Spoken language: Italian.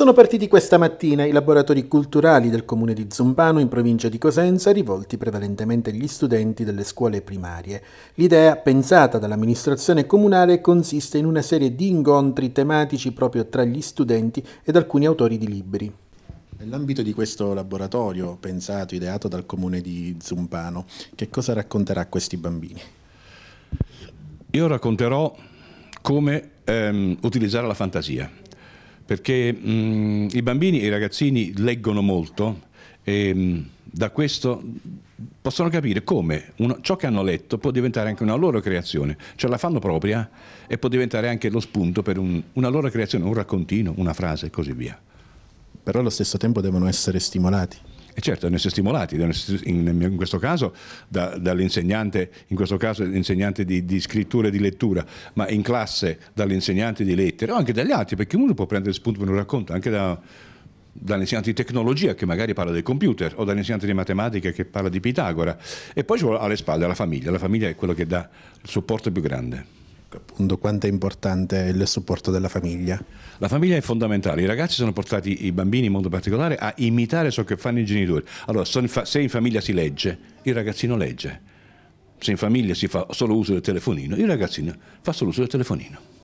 Sono partiti questa mattina i laboratori culturali del comune di Zumbano in provincia di Cosenza rivolti prevalentemente agli studenti delle scuole primarie. L'idea pensata dall'amministrazione comunale consiste in una serie di incontri tematici proprio tra gli studenti ed alcuni autori di libri. Nell'ambito di questo laboratorio pensato, ideato dal comune di Zumbano, che cosa racconterà a questi bambini? Io racconterò come ehm, utilizzare la fantasia perché mh, mm, i bambini e i ragazzini leggono molto e mh, mm, da questo possono capire come uno, ciò che hanno letto può diventare anche una loro creazione, cioè la fanno propria e può diventare anche lo spunto per un, una loro creazione, un raccontino, una frase e così via. Però allo stesso tempo devono essere stimolati. E certo, devono essere stimolati, devono essere, in, questo caso da, dall'insegnante, in questo caso l'insegnante di, di, scrittura e di lettura, ma in classe dall'insegnante di lettere o anche dagli altri, perché uno può prendere spunto per un racconto, anche da, dall'insegnante di tecnologia che magari parla del computer o dall'insegnante di matematica che parla di Pitagora e poi ci vuole alle spalle la famiglia, la famiglia è quello che dà il supporto più grande appunto quanto è importante il supporto della famiglia. La famiglia è fondamentale, i ragazzi sono portati, i bambini in modo particolare, a imitare ciò che fanno i genitori. Allora, se in famiglia si legge, il ragazzino legge. Se in famiglia si fa solo uso del telefonino, il ragazzino fa solo uso del telefonino.